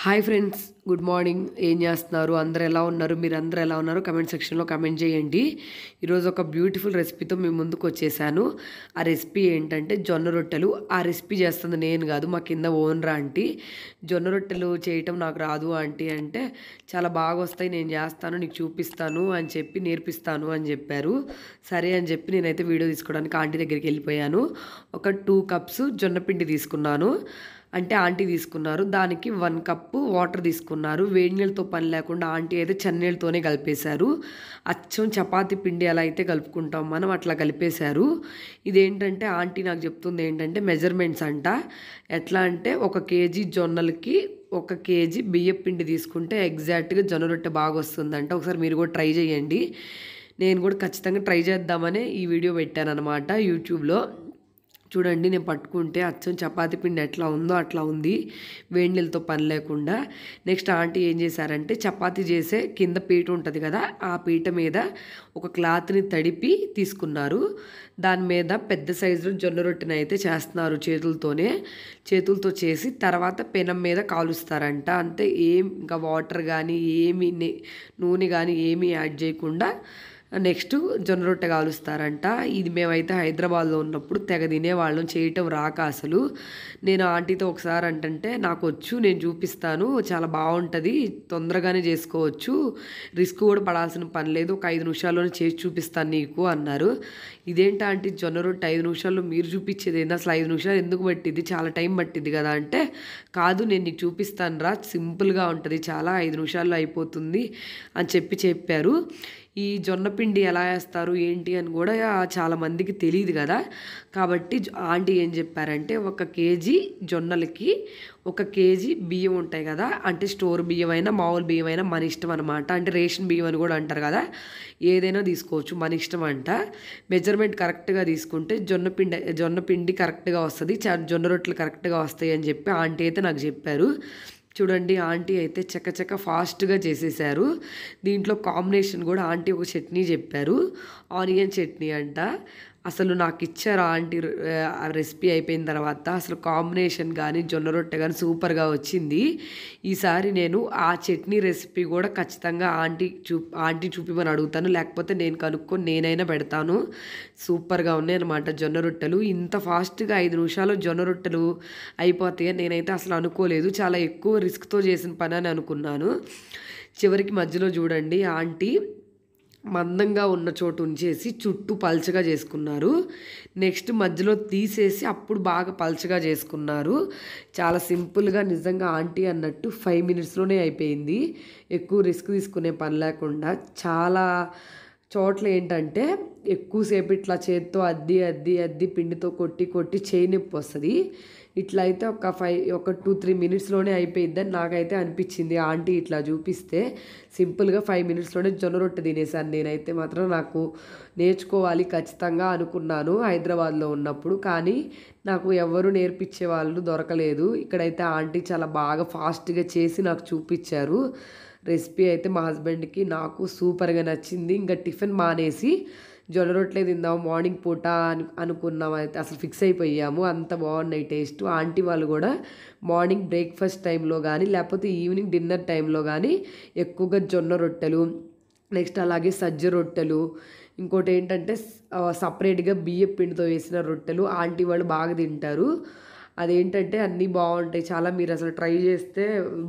hi friends good morning ఏం చేస్తున్నారు అందరు ఎలా ఉన్నారు మీరు అందరు ఎలా ఉన్నారు కమెంట్ సెక్షన్లో కమెంట్ చేయండి ఈరోజు ఒక బ్యూటిఫుల్ రెసిపీతో మీ ముందుకు వచ్చేసాను ఆ రెసిపీ ఏంటంటే జొన్న రొట్టెలు ఆ రెసిపీ చేస్తుంది నేను కాదు మా కింద ఓనర్ ఆంటీ జొన్న రొట్టెలు చేయటం నాకు రాదు ఆంటీ అంటే చాలా బాగా వస్తాయి నేను చేస్తాను నీకు చూపిస్తాను అని చెప్పి నేర్పిస్తాను అని చెప్పారు సరే అని చెప్పి నేనైతే వీడియో తీసుకోవడానికి ఆంటీ దగ్గరికి వెళ్ళిపోయాను ఒక టూ కప్స్ జొన్న పిండి తీసుకున్నాను అంటే ఆంటీ తీసుకున్నారు దానికి వన్ కప్పు వాటర్ తీసుకున్నారు వేడి నీళ్ళతో పని లేకుండా ఆంటీ అయితే చెన్నీళ్ళతోనే కలిపేశారు అచ్చం చపాతీ పిండి ఎలా అయితే కలుపుకుంటాం మనం అట్లా కలిపేశారు ఇదేంటంటే ఆంటీ నాకు చెప్తుంది ఏంటంటే మెజర్మెంట్స్ అంట ఎట్లా అంటే ఒక కేజీ జొన్నలకి ఒక కేజీ బియ్యం పిండి తీసుకుంటే ఎగ్జాక్ట్గా జొన్న రొట్టె బాగా వస్తుందంట ఒకసారి మీరు కూడా ట్రై చేయండి నేను కూడా ఖచ్చితంగా ట్రై చేద్దామనే ఈ వీడియో పెట్టాను అనమాట యూట్యూబ్లో చూడండి నేను పట్టుకుంటే అచ్చం చపాతి పిండి ఎట్లా ఉందో అట్లా ఉంది వేడినీళ్ళతో పని లేకుండా నెక్స్ట్ ఆంటీ ఏం చేశారంటే చపాతి చేసే కింద పీట ఉంటుంది కదా ఆ పీట మీద ఒక క్లాత్ని తడిపి తీసుకున్నారు దాని మీద పెద్ద సైజులో జొన్న రొట్టెని అయితే చేస్తున్నారు చేతులతోనే చేతులతో చేసి తర్వాత పెనం మీద కాలుస్తారంట అంతే ఏం ఇంకా వాటర్ కానీ ఏమి నూనె కానీ ఏమీ యాడ్ చేయకుండా నెక్స్ట్ జొన్న రొట్టె కాలుస్తారంట ఇది మేమైతే హైదరాబాద్లో ఉన్నప్పుడు తెగ తినేవాళ్ళం చేయటం రాక అసలు నేను ఆంటీతో ఒకసారి అంటే నాకు వచ్చు నేను చూపిస్తాను చాలా బాగుంటుంది తొందరగానే చేసుకోవచ్చు రిస్క్ కూడా పడాల్సిన పని లేదు ఒక ఐదు నిమిషాల్లోనే చేసి చూపిస్తాను నీకు అన్నారు ఇదేంటా ఆంటీ జొన్న రొట్టె ఐదు నిమిషాల్లో మీరు చూపించేది ఏంటి అసలు ఐదు నిమిషాలు ఎందుకు పట్టింది చాలా టైం పట్టింది కదా అంటే కాదు నేను నీకు చూపిస్తాను రా సింపుల్గా ఉంటుంది చాలా ఐదు నిమిషాల్లో అయిపోతుంది అని చెప్పి చెప్పారు ఈ జొన్నపిండి ఎలా వేస్తారు ఏంటి అని కూడా చాలామందికి తెలియదు కదా కాబట్టి ఆంటీ ఏం చెప్పారంటే ఒక కేజీ జొన్నలకి ఒక కేజీ బియ్యం ఉంటాయి కదా అంటే స్టోర్ బియ్యం అయినా మామూలు బియ్యం అయినా మన ఇష్టం అనమాట అంటే రేషన్ బియ్యం అని కూడా అంటారు కదా ఏదైనా తీసుకోవచ్చు మన ఇష్టం అంట మెజర్మెంట్ కరెక్ట్గా తీసుకుంటే జొన్న పిండి జొన్న పిండి కరెక్ట్గా వస్తుంది జొన్న రొట్టెలు కరెక్ట్గా వస్తాయి అని చెప్పి ఆంటీ అయితే నాకు చెప్పారు చూడండి ఆంటీ అయితే చక్కచక్క ఫాస్ట్గా చేసేసారు దీంట్లో కాంబినేషన్ కూడా ఆంటీ ఒక చట్నీ చెప్పారు ఆనియన్ చట్నీ అంట అసలు నాకు ఇచ్చారు ఆంటీ రెసిపీ అయిపోయిన తర్వాత అసలు కాంబినేషన్ కానీ జొన్న రొట్టె కానీ సూపర్గా వచ్చింది ఈసారి నేను ఆ చట్నీ రెసిపీ కూడా ఖచ్చితంగా ఆంటీ చూ ఆంటీ చూపిమని అడుగుతాను లేకపోతే నేను కనుక్కొని నేనైనా పెడతాను సూపర్గా ఉన్నాయి అనమాట జొన్న రొట్టెలు ఇంత ఫాస్ట్గా ఐదు నిమిషాలు జొన్న రొట్టెలు అయిపోతాయని నేనైతే అసలు అనుకోలేదు చాలా ఎక్కువ రిస్క్తో చేసిన పని అని అనుకున్నాను చివరికి మధ్యలో చూడండి ఆంటీ మందంగా ఉన్న చోటు ఉంచేసి చుట్టూ పల్చగా చేసుకున్నారు నెక్స్ట్ మధ్యలో తీసేసి అప్పుడు బాగా పల్చగా చేసుకున్నారు చాలా సింపుల్గా నిజంగా ఆంటీ అన్నట్టు ఫైవ్ మినిట్స్లోనే అయిపోయింది ఎక్కువ రిస్క్ తీసుకునే పని లేకుండా చాలా చోట్ల ఏంటంటే ఎక్కువసేపు ఇట్లా చేత్తో అద్ది అద్ది అద్ది పిండితో కొట్టి కొట్టి చేయి నొప్పి వస్తుంది ఇట్లా అయితే ఒక ఫైవ్ ఒక టూ త్రీ మినిట్స్లోనే అయిపోయిందని నాకైతే అనిపించింది ఆంటీ ఇట్లా చూపిస్తే సింపుల్గా ఫైవ్ మినిట్స్లోనే జొన్న రొట్టె తినేసాను నేనైతే మాత్రం నాకు నేర్చుకోవాలి ఖచ్చితంగా అనుకున్నాను హైదరాబాద్లో ఉన్నప్పుడు కానీ నాకు ఎవరు నేర్పించే వాళ్ళు దొరకలేదు ఇక్కడైతే ఆంటీ చాలా బాగా ఫాస్ట్గా చేసి నాకు చూపించారు రెసిపీ అయితే మా హస్బెండ్కి నాకు సూపర్గా నచ్చింది ఇంకా టిఫిన్ మానేసి జొన్న రొట్టెలే తిందాము మార్నింగ్ పూట అని అనుకున్నాం అయితే అసలు ఫిక్స్ అయిపోయాము అంత బాగున్నాయి టేస్ట్ ఆంటీ వాళ్ళు కూడా మార్నింగ్ బ్రేక్ఫాస్ట్ టైంలో కానీ లేకపోతే ఈవినింగ్ డిన్నర్ టైంలో కానీ ఎక్కువగా జొన్న రొట్టెలు నెక్స్ట్ అలాగే సజ్జ రొట్టెలు ఇంకోటి ఏంటంటే సపరేట్గా బియ్యం పిండితో వేసిన రొట్టెలు ఆంటీ వాళ్ళు బాగా తింటారు అదేంటంటే అన్నీ బాగుంటాయి చాలా మీరు అసలు ట్రై చేస్తే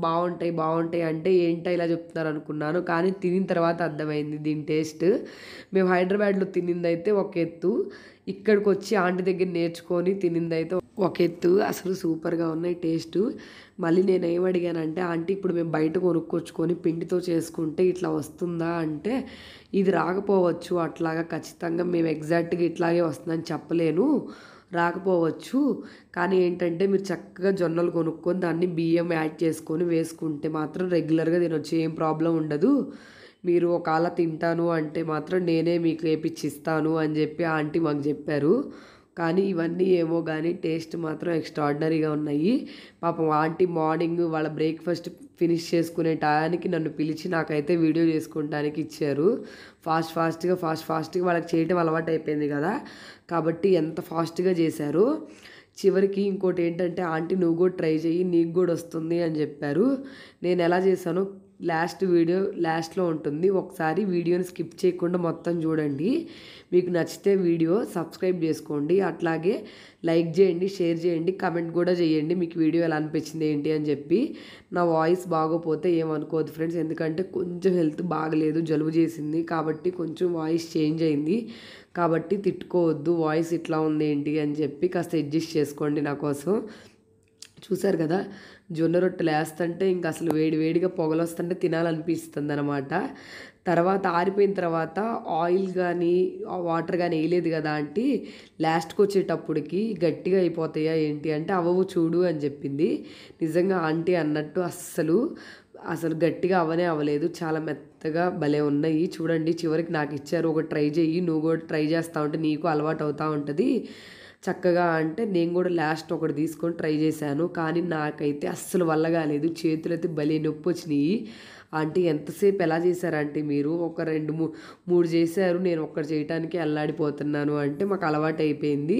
బాగుంటాయి బాగుంటాయి అంటే ఏంటో ఇలా చెప్తున్నారు అనుకున్నాను కానీ తినిన తర్వాత అర్థమైంది దీని టేస్ట్ మేము హైదరాబాద్లో తినిందైతే ఒక ఎత్తు ఇక్కడికి వచ్చి ఆంటీ దగ్గర నేర్చుకొని తినిందైతే ఒక ఎత్తు అసలు సూపర్గా ఉన్నాయి టేస్ట్ మళ్ళీ నేను ఏం అడిగానంటే ఆంటీ ఇప్పుడు మేము బయట కొనుక్కొచ్చుకొని పిండితో చేసుకుంటే ఇట్లా వస్తుందా అంటే ఇది రాకపోవచ్చు అట్లాగా ఖచ్చితంగా మేము ఎగ్జాక్ట్గా ఇట్లాగే వస్తుందని చెప్పలేను రాకపోవచ్చు కానీ ఏంటంటే మీరు చక్కగా జొన్నలు కొనుక్కొని దాన్ని బియ్యం యాడ్ చేసుకొని వేసుకుంటే మాత్రం రెగ్యులర్గా తినొచ్చు ఏం ప్రాబ్లం ఉండదు మీరు ఒకవేళ తింటాను అంటే మాత్రం నేనే మీకు వేపిచ్చిస్తాను అని చెప్పి ఆంటీ మాకు చెప్పారు కానీ ఇవన్నీ ఏమో కానీ టేస్ట్ మాత్రం ఎక్స్ట్రాడినరీగా ఉన్నాయి పాపం ఆంటీ మార్నింగ్ వాళ్ళ బ్రేక్ఫాస్ట్ ఫినిష్ చేసుకునే టయానికి నన్ను పిలిచి నాకైతే వీడియో చేసుకోవడానికి ఇచ్చారు ఫాస్ట్ ఫాస్ట్గా ఫాస్ట్ ఫాస్ట్గా వాళ్ళకి చేయటం అలవాటు అయిపోయింది కదా కాబట్టి ఎంత ఫాస్ట్గా చేశారు చివరికి ఇంకోటి ఏంటంటే ఆంటీ నువ్వు కూడా ట్రై చేయి నీకు కూడా వస్తుంది అని చెప్పారు నేను ఎలా చేశాను లాస్ట్ వీడియో లాస్ట్లో ఉంటుంది ఒకసారి వీడియోని స్కిప్ చేయకుండా మొత్తం చూడండి మీకు నచ్చితే వీడియో సబ్స్క్రైబ్ చేసుకోండి అట్లాగే లైక్ చేయండి షేర్ చేయండి కమెంట్ కూడా చేయండి మీకు వీడియో ఎలా అనిపించింది ఏంటి అని చెప్పి నా వాయిస్ బాగోపోతే ఏమనుకోవద్దు ఫ్రెండ్స్ ఎందుకంటే కొంచెం హెల్త్ బాగలేదు జలుబు చేసింది కాబట్టి కొంచెం వాయిస్ చేంజ్ అయింది కాబట్టి తిట్టుకోవద్దు వాయిస్ ఇట్లా ఉంది ఏంటి అని చెప్పి కాస్త అడ్జస్ట్ చేసుకోండి నా కోసం చూశారు కదా జొన్న రొట్టెలు వేస్తుంటే ఇంకా అసలు వేడి వేడిగా పొగలు వస్తుంటే తినాలనిపిస్తుంది అనమాట తర్వాత ఆరిపోయిన తర్వాత ఆయిల్ కానీ వాటర్ కానీ వేయలేదు కదా అంటే లాస్ట్కి వచ్చేటప్పటికి గట్టిగా అయిపోతాయా ఏంటి అంటే అవవు చూడు అని చెప్పింది నిజంగా ఆంటీ అన్నట్టు అస్సలు అసలు గట్టిగా అవనే అవ్వలేదు చాలా మెత్తగా భలే ఉన్నాయి చూడండి చివరికి నాకు ఇచ్చారు ఒక ట్రై చేయి నువ్వు కూడా ట్రై చేస్తూ ఉంటే నీకు అలవాటు అవుతూ ఉంటుంది చక్కగా అంటే నేను కూడా లాస్ట్ ఒకటి తీసుకొని ట్రై చేశాను కానీ నాకైతే అస్సలు వల్ల కాలేదు చేతులైతే భలే నొప్పి వచ్చినాయి ఆంటీ ఎంతసేపు ఎలా ఆంటీ మీరు ఒక రెండు మూ మూడు చేశారు నేను ఒక్కటి చేయటానికి అల్లాడిపోతున్నాను అంటే మాకు అలవాటు అయిపోయింది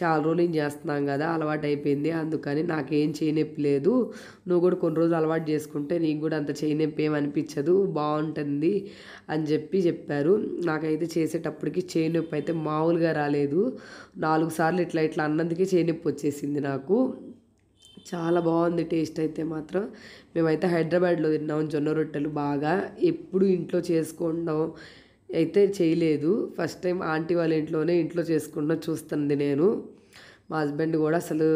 చాలా రోజులు ఏం చేస్తున్నాం కదా అలవాటు అయిపోయింది అందుకని నాకేం చేయనొప్పి లేదు నువ్వు కూడా కొన్ని రోజులు అలవాటు చేసుకుంటే నీకు కూడా అంత చేయనొప్పి ఏమనిపించదు బాగుంటుంది అని చెప్పి చెప్పారు నాకైతే చేసేటప్పటికి చేయనొప్పి అయితే మామూలుగా రాలేదు నాలుగు సార్లు ఇట్లా ఇట్లా అన్నందుకే చేయనొప్పి వచ్చేసింది నాకు చాలా బాగుంది టేస్ట్ అయితే మాత్రం మేమైతే హైదరాబాద్లో తిన్నాం జొన్న రొట్టెలు బాగా ఎప్పుడు ఇంట్లో చేసుకుంటాం అయితే చేయలేదు ఫస్ట్ టైం ఆంటీ వాళ్ళ ఇంట్లోనే ఇంట్లో చేసుకుంటున్నా చూస్తుంది నేను మా హస్బెండ్ కూడా అసలు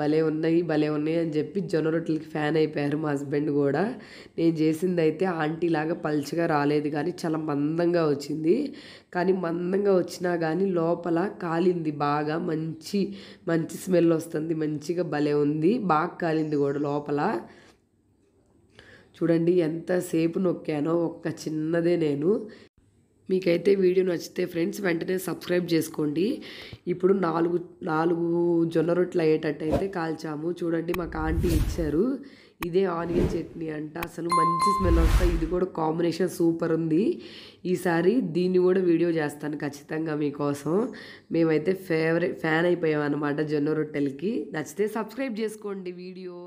భలే ఉన్నాయి భలే ఉన్నాయి అని చెప్పి జొన్న రొట్టెలకి ఫ్యాన్ అయిపోయారు మా హస్బెండ్ కూడా నేను చేసింది అయితే ఆంటీ లాగా పల్చగా రాలేదు కానీ చాలా మందంగా వచ్చింది కానీ మందంగా వచ్చినా కానీ లోపల కాలింది బాగా మంచి మంచి స్మెల్ వస్తుంది మంచిగా భలే ఉంది బాగా కాలింది కూడా లోపల చూడండి ఎంతసేపు నొక్కానో ఒక్క చిన్నదే నేను మీకైతే వీడియో నచ్చితే ఫ్రెండ్స్ వెంటనే సబ్స్క్రైబ్ చేసుకోండి ఇప్పుడు నాలుగు నాలుగు జొన్న రొట్టెలు అయ్యేటట్టు అయితే కాల్చాము చూడండి మాకు ఆంటీ ఇచ్చారు ఇదే ఆనియన్ చట్నీ అంట అసలు మంచి స్మెల్ వస్తాయి ఇది కూడా కాంబినేషన్ సూపర్ ఉంది ఈసారి దీన్ని కూడా వీడియో చేస్తాను ఖచ్చితంగా మీకోసం మేమైతే ఫేవరెట్ ఫ్యాన్ అయిపోయాం అనమాట జొన్న రొట్టెలకి నచ్చితే సబ్స్క్రైబ్ చేసుకోండి వీడియో